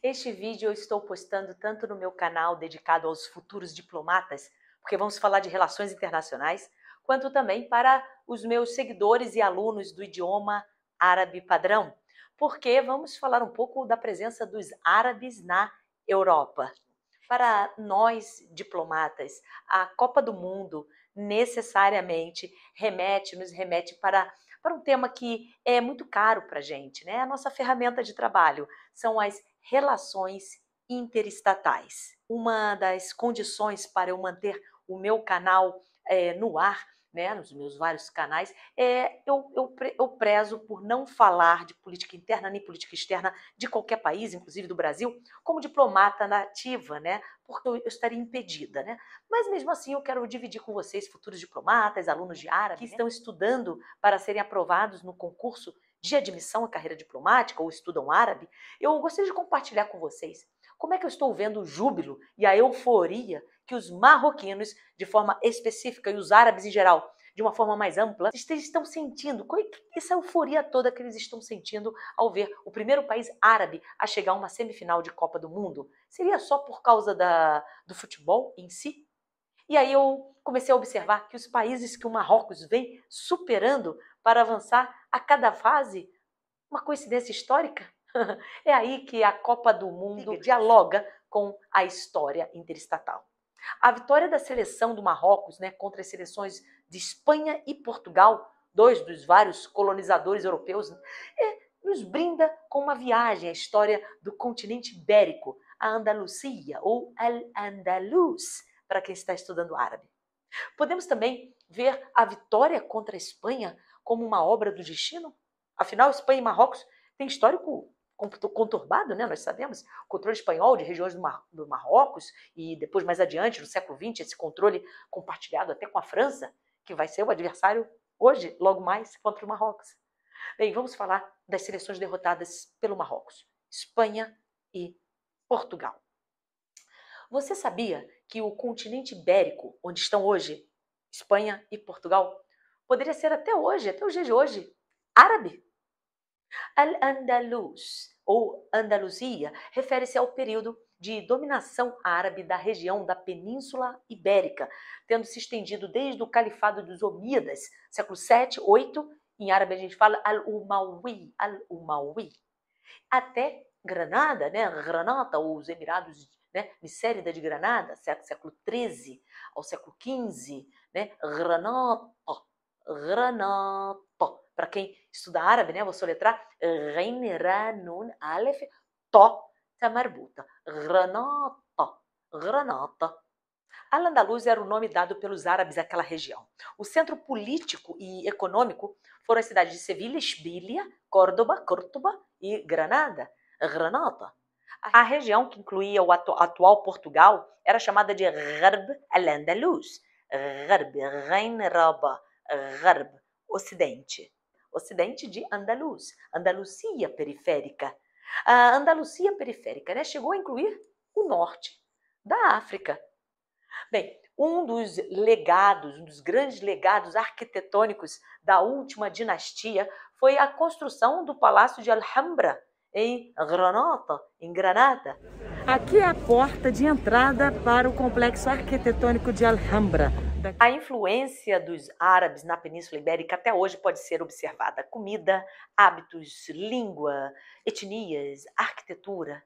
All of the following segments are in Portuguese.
Este vídeo eu estou postando tanto no meu canal dedicado aos futuros diplomatas, porque vamos falar de relações internacionais, quanto também para os meus seguidores e alunos do idioma árabe padrão, porque vamos falar um pouco da presença dos árabes na Europa. Para nós diplomatas, a Copa do Mundo necessariamente remete, nos remete para, para um tema que é muito caro para a gente, né? A nossa ferramenta de trabalho são as relações interestatais. Uma das condições para eu manter o meu canal é, no ar, né, nos meus vários canais, é, eu, eu, eu prezo por não falar de política interna nem política externa de qualquer país, inclusive do Brasil, como diplomata nativa, né, porque eu, eu estaria impedida. Né? Mas mesmo assim, eu quero dividir com vocês, futuros diplomatas, alunos de árabe, que né, estão estudando para serem aprovados no concurso de admissão à carreira diplomática ou estudam árabe, eu gostaria de compartilhar com vocês como é que eu estou vendo o júbilo e a euforia que os marroquinos, de forma específica, e os árabes em geral, de uma forma mais ampla, estão sentindo, é essa euforia toda que eles estão sentindo ao ver o primeiro país árabe a chegar a uma semifinal de Copa do Mundo. Seria só por causa da, do futebol em si? E aí eu comecei a observar que os países que o Marrocos vem superando para avançar a cada fase uma coincidência histórica. É aí que a Copa do Mundo dialoga com a história interestatal. A vitória da seleção do Marrocos né, contra as seleções de Espanha e Portugal, dois dos vários colonizadores europeus, é, nos brinda com uma viagem à história do continente ibérico, a Andalucia ou Al-Andalus, para quem está estudando árabe. Podemos também ver a vitória contra a Espanha como uma obra do destino? Afinal, Espanha e Marrocos têm histórico conturbado, né? nós sabemos, o controle espanhol de regiões do, Mar do Marrocos e depois mais adiante, no século XX, esse controle compartilhado até com a França, que vai ser o adversário hoje, logo mais, contra o Marrocos. Bem, vamos falar das seleções derrotadas pelo Marrocos, Espanha e Portugal. Você sabia que o continente ibérico, onde estão hoje Espanha e Portugal, Poderia ser até hoje, até os dias de hoje, árabe. Al-Andalus, ou Andaluzia, refere-se ao período de dominação árabe da região da Península Ibérica, tendo se estendido desde o Califado dos Omíadas, século 7, 8, em árabe a gente fala Al-Umawi, Al-Umawi, até Granada, né? Granada, ou os Emirados, né? Misérida de Granada, século 13 ao século 15, né? Granada, Granat. Para quem estuda árabe, né? Vou soletrar. Ghainranun alef to. tamarbuta. marbuta. Granata. Granata. Al-Andalus era o nome dado pelos árabes àquela região. O centro político e econômico foram as cidades de Sevilha, Esbília, Córdoba, Córdoba e Granada, Granada. A região que incluía o atu atual Portugal era chamada de Gharb al-Andalus, Gharb, Reinraba, Gharb, Ocidente. Ocidente de Andaluz, Andalucia periférica. A Andalucia periférica né, chegou a incluir o norte da África. Bem, um dos legados, um dos grandes legados arquitetônicos da última dinastia foi a construção do Palácio de Alhambra, em Granada, em Granada. Aqui é a porta de entrada para o complexo arquitetônico de Alhambra, a influência dos árabes na Península Ibérica até hoje pode ser observada. Comida, hábitos, língua, etnias, arquitetura.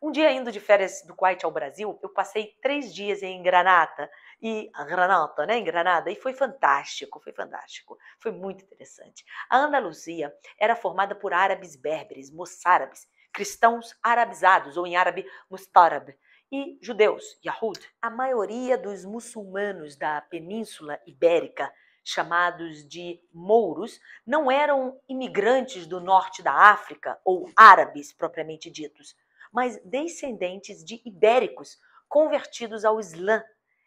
Um dia indo de férias do Kuwait ao Brasil, eu passei três dias em Granada e Granada, né, em Granada, e foi fantástico, foi fantástico, foi muito interessante. A Andaluzia era formada por árabes berberes, moçárabes, cristãos arabizados ou em árabe mustarab, e judeus, Yahud. A maioria dos muçulmanos da Península Ibérica, chamados de mouros, não eram imigrantes do norte da África ou árabes propriamente ditos, mas descendentes de ibéricos convertidos ao Islã.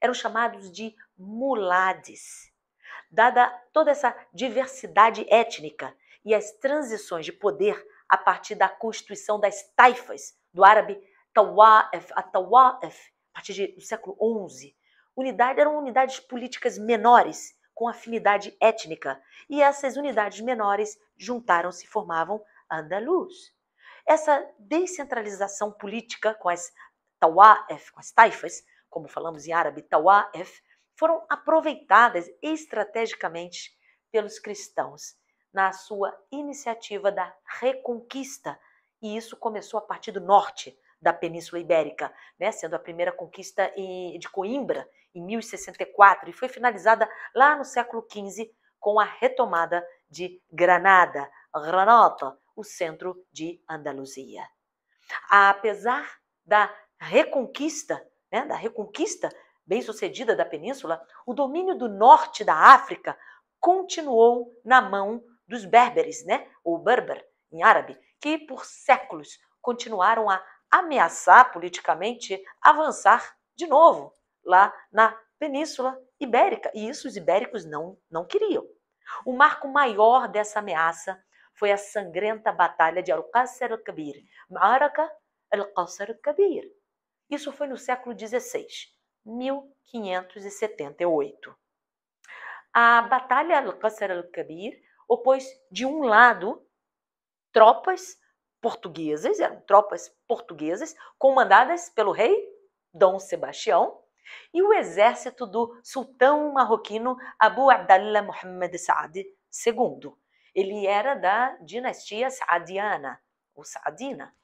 Eram chamados de mulades. Dada toda essa diversidade étnica e as transições de poder a partir da constituição das taifas do árabe Tawaf, a Tawaf, a partir do século XI, unidade, eram unidades políticas menores, com afinidade étnica, e essas unidades menores juntaram-se e formavam Andaluz. Essa descentralização política com as Tawaf, com as taifas, como falamos em árabe, Tawaf, foram aproveitadas estrategicamente pelos cristãos na sua iniciativa da reconquista, e isso começou a partir do norte, da Península Ibérica, né, sendo a primeira conquista de Coimbra, em 1064, e foi finalizada lá no século XV com a retomada de Granada, Granota, o centro de Andaluzia. Apesar da reconquista, né, da reconquista bem-sucedida da península, o domínio do norte da África continuou na mão dos berberes, né, ou berber em árabe, que por séculos continuaram a ameaçar politicamente avançar de novo lá na Península Ibérica. E isso os ibéricos não, não queriam. O marco maior dessa ameaça foi a sangrenta batalha de Al-Qasr al-Kabir, Maraca Al-Qasr al-Kabir. Isso foi no século XVI, 1578. A batalha Al-Qasr al-Kabir opôs, de um lado, tropas portuguesas, eram tropas portuguesas comandadas pelo rei Dom Sebastião e o exército do sultão marroquino Abu Abdallah Muhammad Saad II. Ele era da dinastia Saadiana, ou Saadina.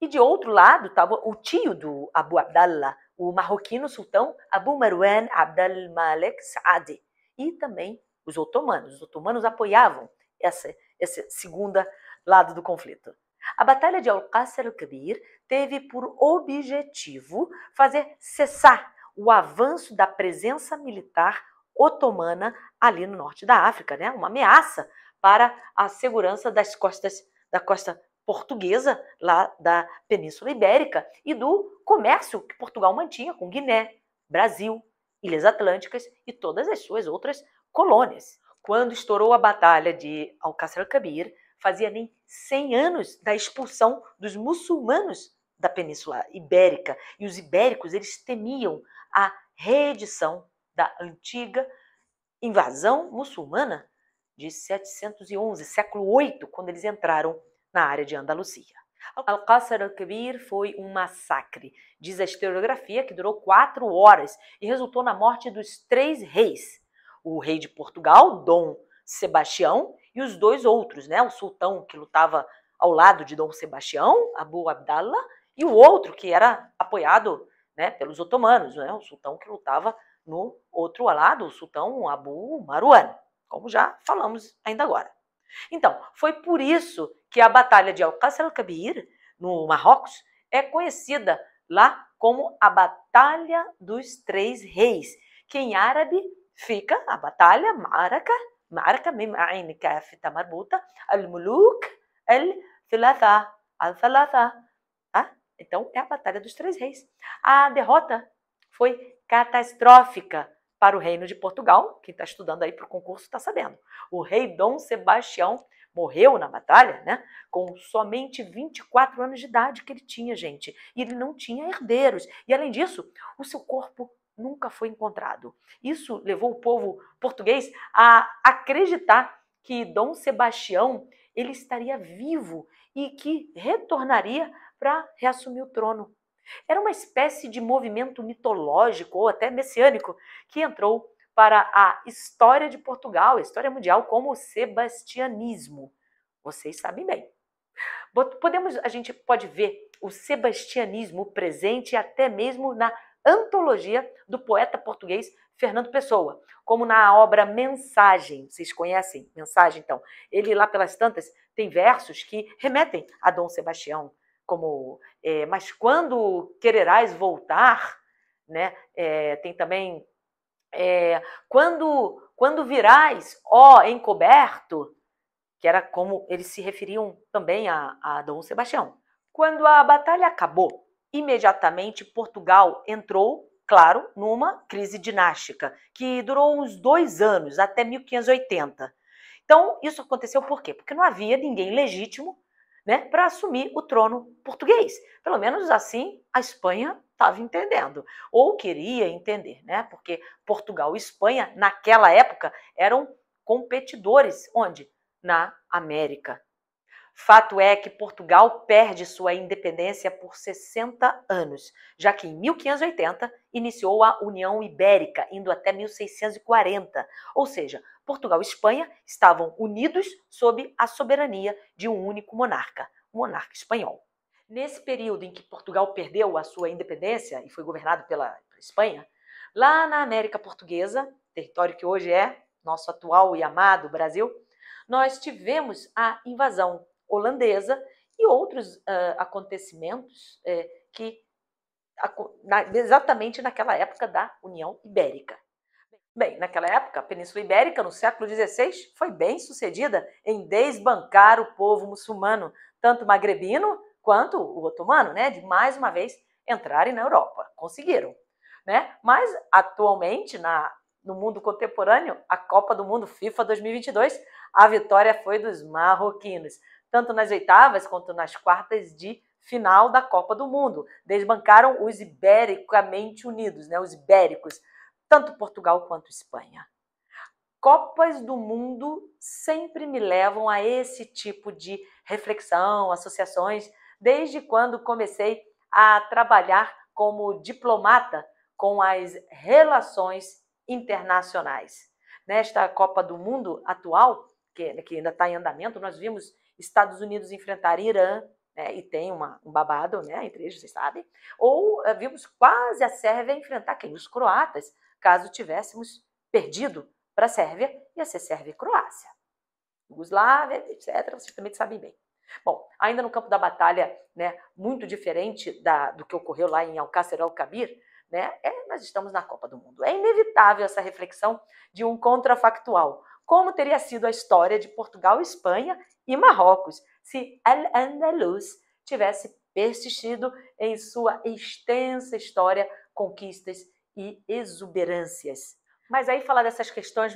E de outro lado estava o tio do Abu Abdallah, o marroquino sultão Abu Marwan Abdel Malek Saad. E também os otomanos. Os otomanos apoiavam essa, esse segundo lado do conflito. A Batalha de Alcácer al-Kabir teve por objetivo fazer cessar o avanço da presença militar otomana ali no norte da África, né? uma ameaça para a segurança das costas da costa portuguesa lá da Península Ibérica e do comércio que Portugal mantinha com Guiné, Brasil, Ilhas Atlânticas e todas as suas outras colônias. Quando estourou a batalha de Alcácer al-Cabir, fazia nem 100 anos da expulsão dos muçulmanos da Península Ibérica. E os ibéricos, eles temiam a reedição da antiga invasão muçulmana de 711, século VIII, quando eles entraram na área de Andalucia. Al-Qasr al-Kabir foi um massacre, diz a historiografia, que durou quatro horas e resultou na morte dos três reis: o rei de Portugal, Dom Sebastião, e os dois outros, né? O sultão que lutava ao lado de Dom Sebastião, Abu Abdallah, e o outro que era apoiado né, pelos otomanos, né? O sultão que lutava no outro lado, o sultão Abu Marwan, como já falamos ainda agora. Então, foi por isso que a Batalha de Alcácer al-Kabir, no Marrocos, é conhecida lá como a Batalha dos Três Reis, que em árabe fica a Batalha Maraca? معركة ميم عين كاف مربوطة الملوك الثلاثة الثلاثة ah, Então é a Batalha dos Três Reis. A derrota foi catastrófica para o reino de Portugal. Quem está estudando aí para o concurso está sabendo. O rei Dom Sebastião morreu na batalha, né? Com somente 24 anos de idade que ele tinha, gente. E ele não tinha herdeiros. E além disso, o seu corpo nunca foi encontrado. Isso levou o povo português a acreditar que Dom Sebastião ele estaria vivo e que retornaria para reassumir o trono. Era uma espécie de movimento mitológico ou até messiânico que entrou para a história de Portugal, a história mundial, como o sebastianismo. Vocês sabem bem. Podemos, a gente pode ver o sebastianismo presente até mesmo na antologia do poeta português Fernando Pessoa, como na obra Mensagem. Vocês conhecem Mensagem, então? Ele, lá pelas tantas, tem versos que remetem a Dom Sebastião, como é, Mas quando quererás voltar, né? É, tem também é, quando, quando virás, ó encoberto, que era como eles se referiam também a, a Dom Sebastião. Quando a batalha acabou, imediatamente Portugal entrou, claro, numa crise dinástica, que durou uns dois anos, até 1580. Então, isso aconteceu por quê? Porque não havia ninguém legítimo né, para assumir o trono português. Pelo menos assim a Espanha estava entendendo, ou queria entender, né? Porque Portugal e Espanha, naquela época, eram competidores. Onde? Na América. Fato é que Portugal perde sua independência por 60 anos, já que em 1580 iniciou a União Ibérica, indo até 1640, ou seja, Portugal e Espanha estavam unidos sob a soberania de um único monarca, o monarca espanhol. Nesse período em que Portugal perdeu a sua independência e foi governado pela Espanha, lá na América Portuguesa, território que hoje é nosso atual e amado Brasil, nós tivemos a invasão holandesa e outros uh, acontecimentos uh, que na, exatamente naquela época da União Ibérica. Bem, naquela época, a Península Ibérica, no século XVI, foi bem sucedida em desbancar o povo muçulmano, tanto magrebino quanto o otomano, né, de mais uma vez entrarem na Europa. Conseguiram. Né? Mas atualmente, na, no mundo contemporâneo, a Copa do Mundo FIFA 2022, a vitória foi dos marroquinos tanto nas oitavas quanto nas quartas de final da Copa do Mundo. Desbancaram os ibericamente unidos, né, os ibéricos, tanto Portugal quanto Espanha. Copas do Mundo sempre me levam a esse tipo de reflexão, associações, desde quando comecei a trabalhar como diplomata com as relações internacionais. Nesta Copa do Mundo atual, que, né, que ainda está em andamento, nós vimos Estados Unidos enfrentar Irã, né, e tem uma, um babado né, entre eles, vocês sabem. Ou uh, vimos quase a Sérvia enfrentar quem? Os croatas, caso tivéssemos perdido para a Sérvia, ia ser Sérvia e Croácia. Yugoslávia, etc., vocês também sabem bem. Bom, ainda no campo da batalha, né, muito diferente da, do que ocorreu lá em Alcácer al-Kabir, né, é, nós estamos na Copa do Mundo. É inevitável essa reflexão de um contrafactual. Como teria sido a história de Portugal e Espanha e Marrocos se Al-Andalus tivesse persistido em sua extensa história, conquistas e exuberâncias. Mas aí falar dessas questões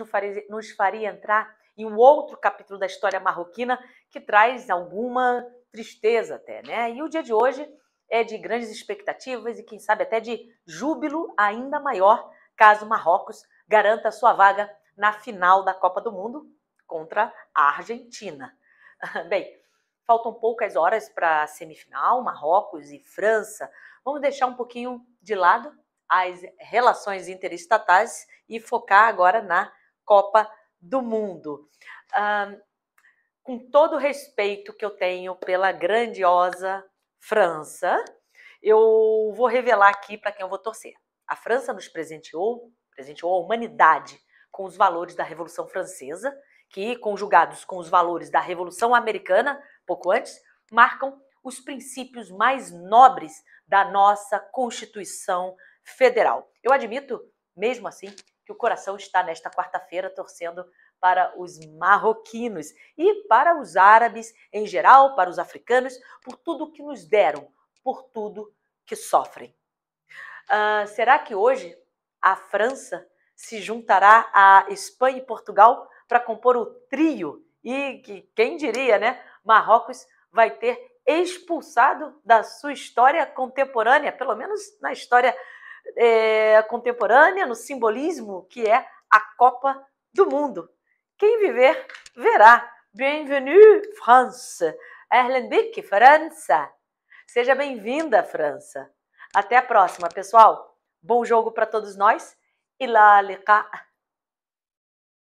nos faria, entrar em um outro capítulo da história marroquina que traz alguma tristeza até, né? E o dia de hoje é de grandes expectativas e quem sabe até de júbilo ainda maior, caso Marrocos garanta sua vaga na final da Copa do Mundo contra a Argentina. Bem, faltam poucas horas para a semifinal, Marrocos e França. Vamos deixar um pouquinho de lado as relações interestatais e focar agora na Copa do Mundo. com todo o respeito que eu tenho pela grandiosa França, eu vou revelar aqui para quem eu vou torcer. A França nos presenteou, presenteou a humanidade com os valores da Revolução Francesa, que, conjugados com os valores da Revolução Americana, pouco antes, marcam os princípios mais nobres da nossa Constituição Federal. Eu admito, mesmo assim, que o coração está nesta quarta-feira torcendo para os marroquinos e para os árabes em geral, para os africanos, por tudo que nos deram, por tudo que sofrem. Uh, será que hoje a França se juntará à Espanha e Portugal para compor o trio. E que, quem diria, né? Marrocos vai ter expulsado da sua história contemporânea, pelo menos na história é, contemporânea, no simbolismo que é a Copa do Mundo. Quem viver, verá. Bienvenue, France. Erlendic, França. Seja bem-vinda, França. Até a próxima, pessoal. Bom jogo para todos nós. E lá,